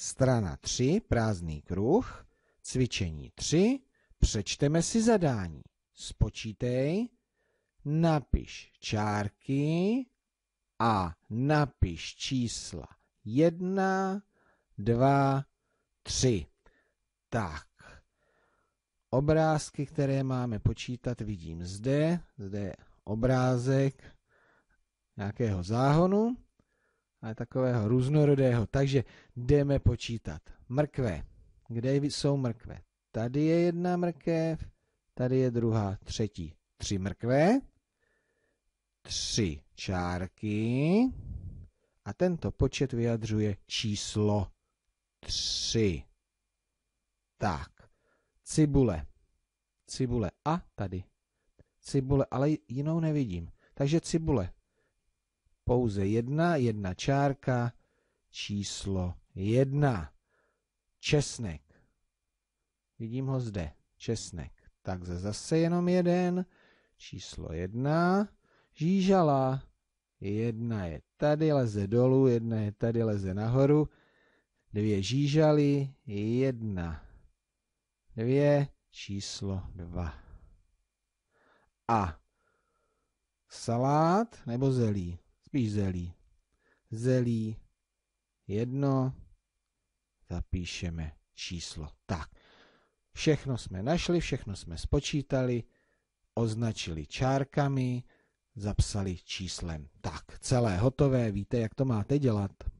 Strana 3, prázdný kruh, cvičení 3, přečteme si zadání. Spočítej, napiš čárky a napiš čísla 1, 2, 3. Tak, obrázky, které máme počítat, vidím zde. Zde je obrázek nějakého záhonu ale takového různorodého. Takže jdeme počítat. Mrkve. Kde jsou mrkve? Tady je jedna mrkev, tady je druhá, třetí. Tři mrkve, tři čárky a tento počet vyjadřuje číslo tři. Tak, cibule. Cibule a tady. Cibule, ale jinou nevidím. Takže cibule pouze jedna, jedna čárka, číslo jedna. Česnek. Vidím ho zde. Česnek. Takže zase jenom jeden. Číslo jedna. Žížala. Jedna je tady, leze dolů, jedna je tady, leze nahoru. Dvě žížaly, jedna. Dvě, číslo dva. A salát nebo zelí? spíš zelí. Zelí jedno, zapíšeme číslo. Tak, všechno jsme našli, všechno jsme spočítali, označili čárkami, zapsali číslem. Tak, celé hotové, víte, jak to máte dělat.